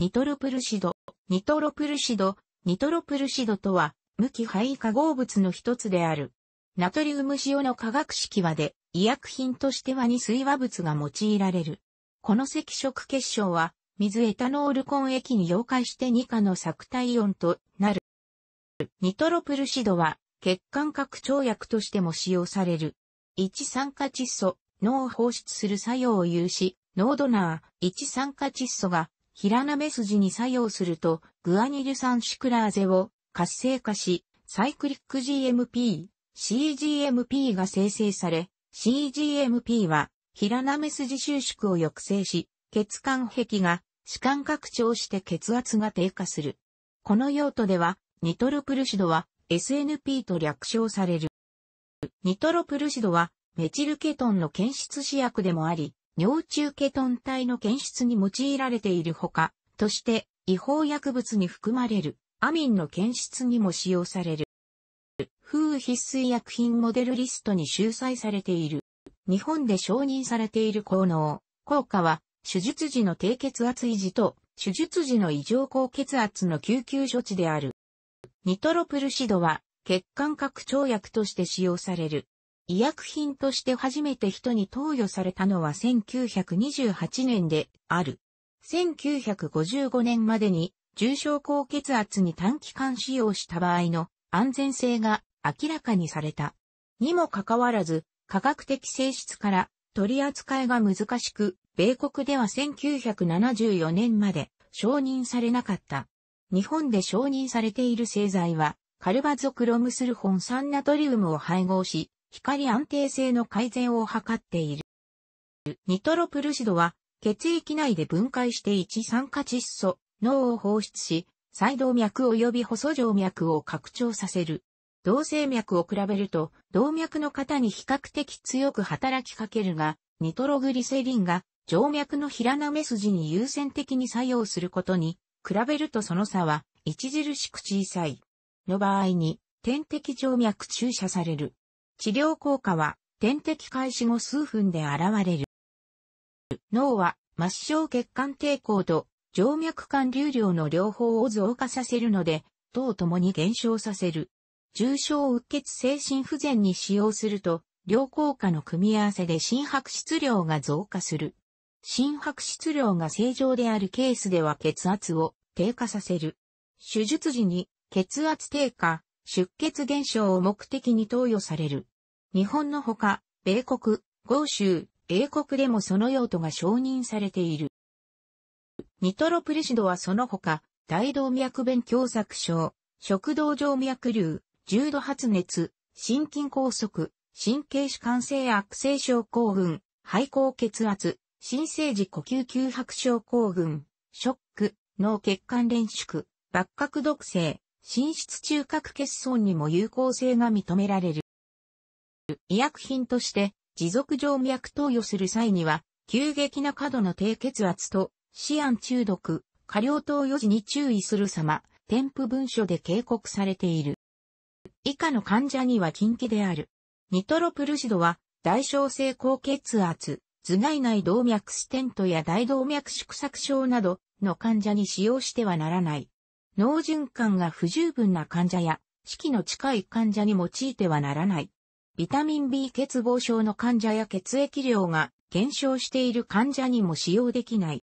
ニトロプルシド。ニトロプルシド、ニトロプルシドとは、無機肺化合物の一つである。ナトリウム塩の化学式はで、医薬品としてはに水和物が用いられる。この赤色結晶は、水エタノール根液に溶解して2価の作体温となる。ニトロプルシドは、血管拡張薬としても使用される。一酸化窒素、脳を放出する作用を有し、脳ドナー、一酸化窒素がメスジに作用すると、グアニル酸シクラーゼを活性化し、サイクリック GMP、CGMP が生成され、CGMP はメスジ収縮を抑制し、血管壁が歯間拡張して血圧が低下する。この用途では、ニトロプルシドは SNP と略称される。ニトロプルシドはメチルケトンの検出試薬でもあり、尿中ケトン体の検出に用いられているほか、として違法薬物に含まれるアミンの検出にも使用される。風必須医薬品モデルリストに収載されている。日本で承認されている効能、効果は、手術時の低血圧維持と、手術時の異常高血圧の救急処置である。ニトロプルシドは、血管拡張薬として使用される。医薬品として初めて人に投与されたのは1928年である。1955年までに重症高血圧に短期間使用した場合の安全性が明らかにされた。にもかかわらず、科学的性質から取り扱いが難しく、米国では1974年まで承認されなかった。日本で承認されている製剤は、カルバゾクロムスルホン酸ナトリウムを配合し、光安定性の改善を図っている。ニトロプルシドは、血液内で分解して一酸化窒素、脳を放出し、細動脈及び細静脈を拡張させる。動静脈を比べると、動脈の型に比較的強く働きかけるが、ニトログリセリンが静脈の平なめ筋に優先的に作用することに、比べるとその差は著しく小さい。の場合に、点滴静脈注射される。治療効果は点滴開始後数分で現れる。脳は末梢血管抵抗と静脈管流量の両方を増加させるので、等ともに減少させる。重症うっ血精神不全に使用すると、両効果の組み合わせで心拍質量が増加する。心拍質量が正常であるケースでは血圧を低下させる。手術時に血圧低下、出血減少を目的に投与される。日本のほか、米国、豪州、英国でもその用途が承認されている。ニトロプレシドはその他、大動脈弁狭窄症、食道静脈瘤、重度発熱、心筋梗塞、神経主管性悪性症候群、肺高血圧、新生児呼吸急迫症候群、ショック、脳血管連縮、幕核毒性、心室中核欠損にも有効性が認められる。医薬品として持続静脈投与する際には、急激な過度の低血圧と、シアン中毒、過量投与時に注意する様、添付文書で警告されている。以下の患者には禁忌である。ニトロプルシドは、大小性高血圧、頭蓋内動脈ステントや大動脈縮作症などの患者に使用してはならない。脳循環が不十分な患者や、四季の近い患者に用いてはならない。ビタミン B 欠乏症の患者や血液量が減少している患者にも使用できない。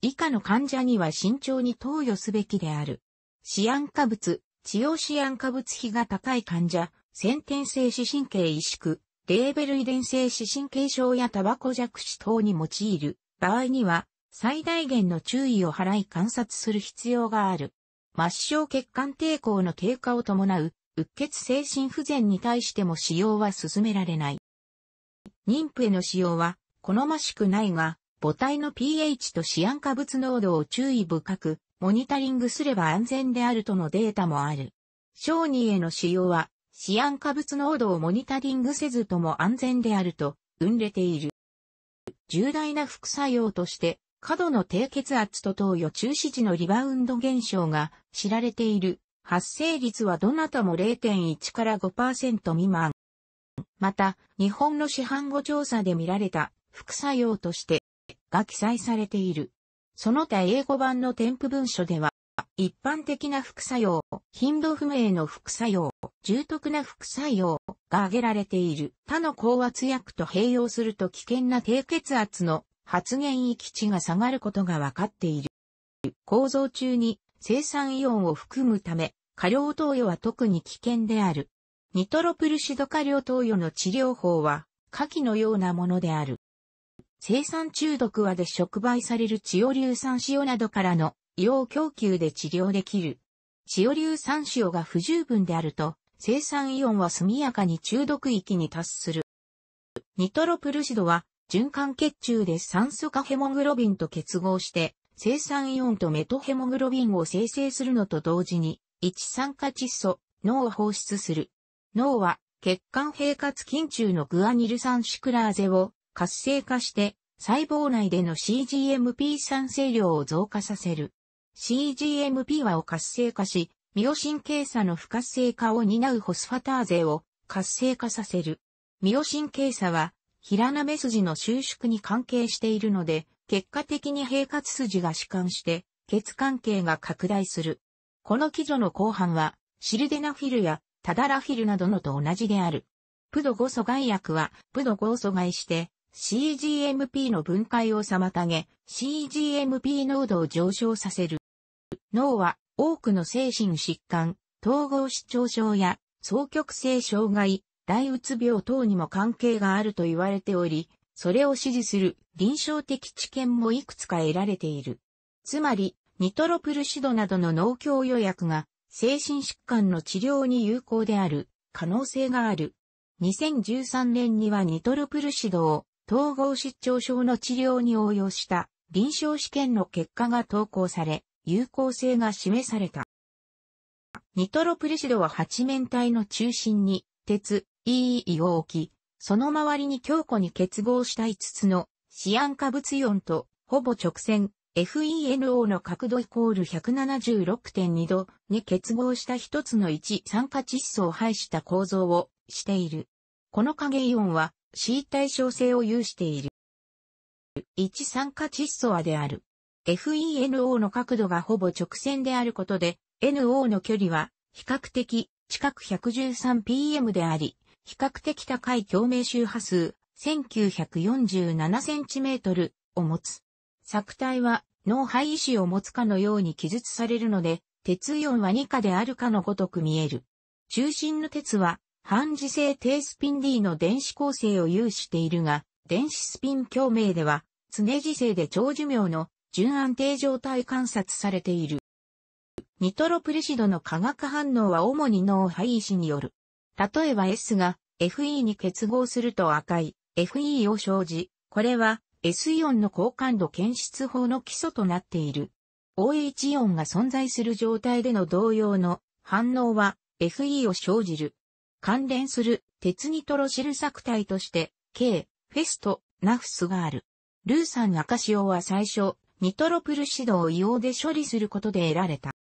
以下の患者には慎重に投与すべきである。シアン化物、治療シアン化物比が高い患者、先天性視神経萎縮、レーベル遺伝性視神経症やタバコ弱視等に用いる場合には、最大限の注意を払い観察する必要がある。末梢血管抵抗の低下を伴ううっ血精神不全に対しても使用は勧められない。妊婦への使用は好ましくないが、母体の pH とシアン化物濃度を注意深く、モニタリングすれば安全であるとのデータもある。小児への使用は、シアン化物濃度をモニタリングせずとも安全であると、運れている。重大な副作用として、過度の低血圧と投与中止時のリバウンド現象が知られている発生率はどなたも0.1から5%未満。また、日本の市販後調査で見られた副作用としてが記載されている。その他英語版の添付文書では、一般的な副作用、頻度不明の副作用、重篤な副作用が挙げられている。他の高圧薬と併用すると危険な低血圧の発現域値が下がることが分かっている。構造中に生産イオンを含むため、過量投与は特に危険である。ニトロプルシド過量投与の治療法は、下記のようなものである。生産中毒はで触媒されるチオ硫酸塩などからの硫黄供給で治療できる。チオ硫酸塩が不十分であると、生産イオンは速やかに中毒域に達する。ニトロプルシドは、循環血中で酸素化ヘモグロビンと結合して、生産イオンとメトヘモグロビンを生成するのと同時に、一酸化窒素、脳を放出する。脳は、血管平滑筋中のグアニル酸シクラーゼを活性化して、細胞内での CGMP 酸性量を増加させる。CGMP はを活性化し、ミオシケイ差の不活性化を担うホスファターゼを活性化させる。ミオシケイ差は、メス筋の収縮に関係しているので、結果的に平滑筋が弛緩して、血関係が拡大する。この基準の後半は、シルデナフィルやタダラフィルなどのと同じである。プド5阻害薬は、プド5を阻害して、CGMP の分解を妨げ、CGMP 濃度を上昇させる。脳は多くの精神疾患、統合失調症や双極性障害、大うつ病等にも関係があると言われており、それを支持する臨床的知見もいくつか得られている。つまり、ニトロプルシドなどの農協予約が精神疾患の治療に有効である可能性がある。2013年にはニトロプルシドを統合失調症の治療に応用した臨床試験の結果が投稿され、有効性が示された。ニトロプルシドは八面体の中心に鉄、EE を置き、その周りに強固に結合した5つのシアン化物イオンとほぼ直線 FeNO の角度イコール176.2度に結合した一つの1酸化窒素を排した構造をしている。この影イオンは C 対称性を有している。1酸化窒素はである。FeNO の角度がほぼ直線であることで、NO の距離は比較的近く 113pm であり、比較的高い共鳴周波数 1947cm を持つ。作体は脳肺意志を持つかのように記述されるので、鉄イは2価であるかのごとく見える。中心の鉄は、半磁性低スピン D の電子構成を有しているが、電子スピン共鳴では、常磁性で長寿命の純安定状態観察されている。ニトロプレシドの化学反応は主に脳肺意志による。例えば S が Fe に結合すると赤い Fe を生じ、これは S イオンの高感度検出法の基礎となっている。OH イオンが存在する状態での同様の反応は Fe を生じる。関連する鉄ニトロシル作体として、K、フェスト、ナフスがある。ルー酸赤潮は最初、ニトロプルシドを硫黄で処理することで得られた。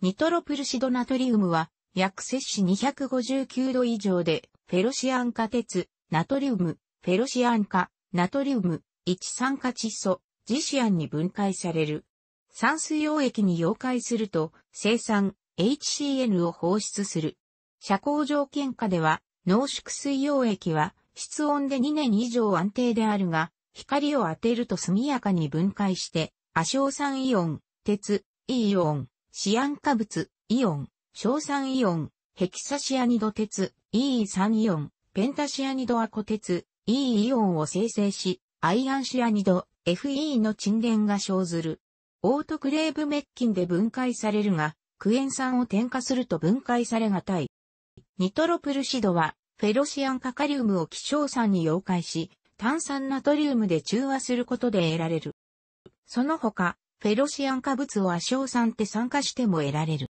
ニトロプルシドナトリウムは約摂氏259度以上で、フェロシアン化鉄、ナトリウム、フェロシアン化、ナトリウム、一酸化窒素、ジシアンに分解される。酸水溶液に溶解すると、生産、HCN を放出する。遮光条件下では、濃縮水溶液は、室温で2年以上安定であるが、光を当てると速やかに分解して、亜硝酸イオン、鉄、イオン、シアン化物、イオン、硝酸イオン、ヘキサシアニド鉄、E3 イオン、ペンタシアニドアコ鉄、E イオンを生成し、アイアンシアニド、FE の沈殿が生ずる。オートクレーブ滅菌で分解されるが、クエン酸を添加すると分解されがたい。ニトロプルシドは、フェロシアンカカリウムを希少酸に溶解し、炭酸ナトリウムで中和することで得られる。その他、フェロシアン化物を亜硝酸って酸化しても得られる。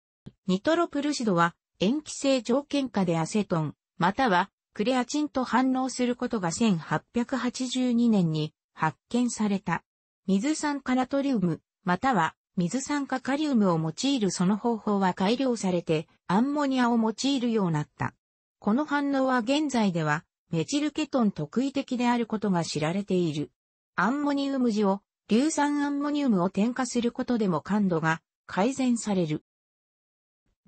ニトロプルシドは、塩基性条件下でアセトン、またはクレアチンと反応することが1882年に発見された。水酸化ナトリウム、または水酸化カリウムを用いるその方法は改良されてアンモニアを用いるようになった。この反応は現在ではメチルケトン特異的であることが知られている。アンモニウム時を硫酸アンモニウムを添加することでも感度が改善される。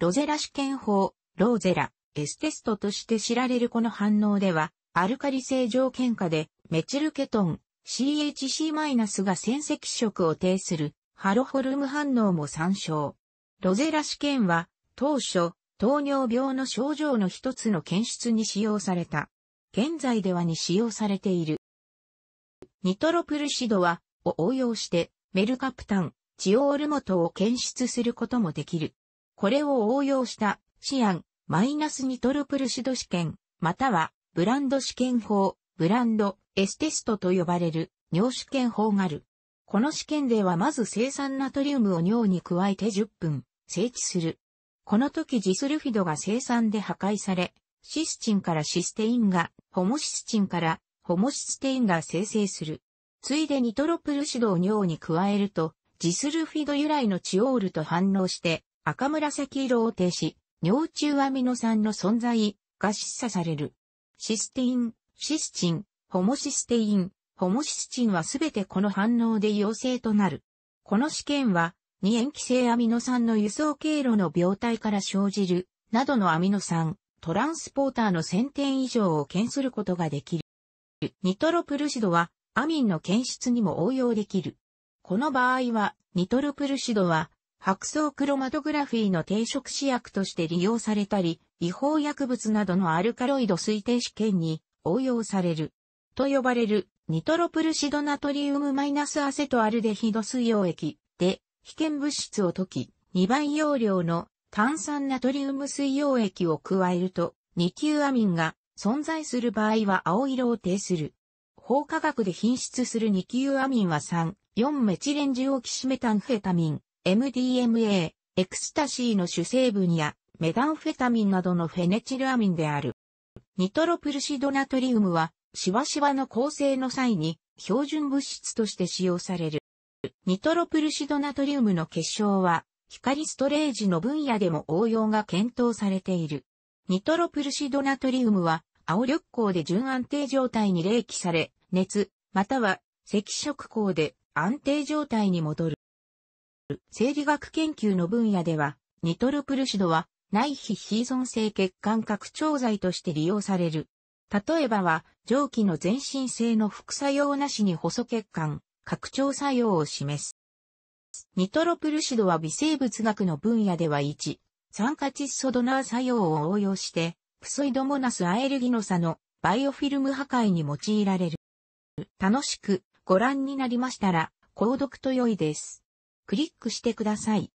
ロゼラ試験法、ローゼラ、エステストとして知られるこの反応では、アルカリ性条件下で、メチルケトン、CHC- マイナスが潜石色を呈する、ハロホルム反応も参照。ロゼラ試験は、当初、糖尿病の症状の一つの検出に使用された。現在ではに使用されている。ニトロプルシドは、を応用して、メルカプタン、チオール元を検出することもできる。これを応用したシアン、マイナスニトロプルシド試験、またはブランド試験法、ブランド、エステストと呼ばれる尿試験法がある。この試験ではまず生産ナトリウムを尿に加えて10分、静置する。この時ジスルフィドが生産で破壊され、シスチンからシステインが、ホモシスチンからホモシステインが生成する。ついでニトロプルシドを尿に加えると、ジスルフィド由来のチオールと反応して、赤紫色を呈し、尿中アミノ酸の存在が示唆される。システイン、シスチン、ホモシステイン、ホモシスチンはすべてこの反応で陽性となる。この試験は、二塩基性アミノ酸の輸送経路の病態から生じる、などのアミノ酸、トランスポーターの1000点以上を検することができる。ニトロプルシドは、アミンの検出にも応用できる。この場合は、ニトロプルシドは、白層クロマトグラフィーの定色試薬として利用されたり、違法薬物などのアルカロイド推定試験に応用される。と呼ばれる、ニトロプルシドナトリウムマイナスアセトアルデヒド水溶液で、被験物質を溶き、2倍容量の炭酸ナトリウム水溶液を加えると、ニキューアミンが存在する場合は青色を呈する。法科学で品質するニキューアミンは3、4メチレンジオキシメタンフェタミン。MDMA、エクスタシーの主成分やメダンフェタミンなどのフェネチルアミンである。ニトロプルシドナトリウムは、シワシワの構成の際に標準物質として使用される。ニトロプルシドナトリウムの結晶は、光ストレージの分野でも応用が検討されている。ニトロプルシドナトリウムは、青緑光で純安定状態に冷気され、熱、または赤色光で安定状態に戻る。生理学研究の分野では、ニトルプルシドは、内皮非存性血管拡張剤として利用される。例えばは、蒸気の全身性の副作用なしに細血管、拡張作用を示す。ニトロプルシドは微生物学の分野では1、酸化窒素ドナー作用を応用して、プソイドモナスアエルギノサのバイオフィルム破壊に用いられる。楽しくご覧になりましたら、購読と良いです。クリックしてください。